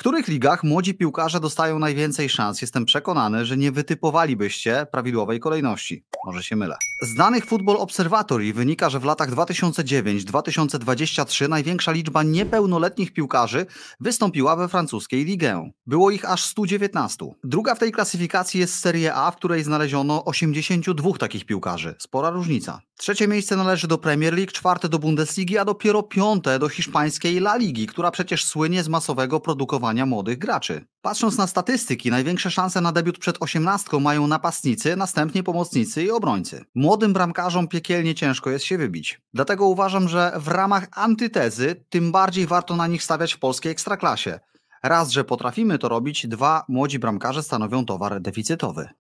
których ligach młodzi piłkarze dostają najwięcej szans? Jestem przekonany, że nie wytypowalibyście prawidłowej kolejności. Może się mylę. Z danych Football Observatory wynika, że w latach 2009-2023 największa liczba niepełnoletnich piłkarzy wystąpiła we francuskiej ligę. Było ich aż 119. Druga w tej klasyfikacji jest Serie A, w której znaleziono 82 takich piłkarzy. Spora różnica. Trzecie miejsce należy do Premier League, czwarte do Bundesligi, a dopiero piąte do hiszpańskiej La Ligi, która przecież słynie z masowego produkowania młodych graczy. Patrząc na statystyki, największe szanse na debiut przed 18 mają napastnicy, następnie pomocnicy i obrońcy. Młodym bramkarzom piekielnie ciężko jest się wybić. Dlatego uważam, że w ramach antytezy tym bardziej warto na nich stawiać w polskiej ekstraklasie. Raz, że potrafimy to robić, dwa, młodzi bramkarze stanowią towar deficytowy.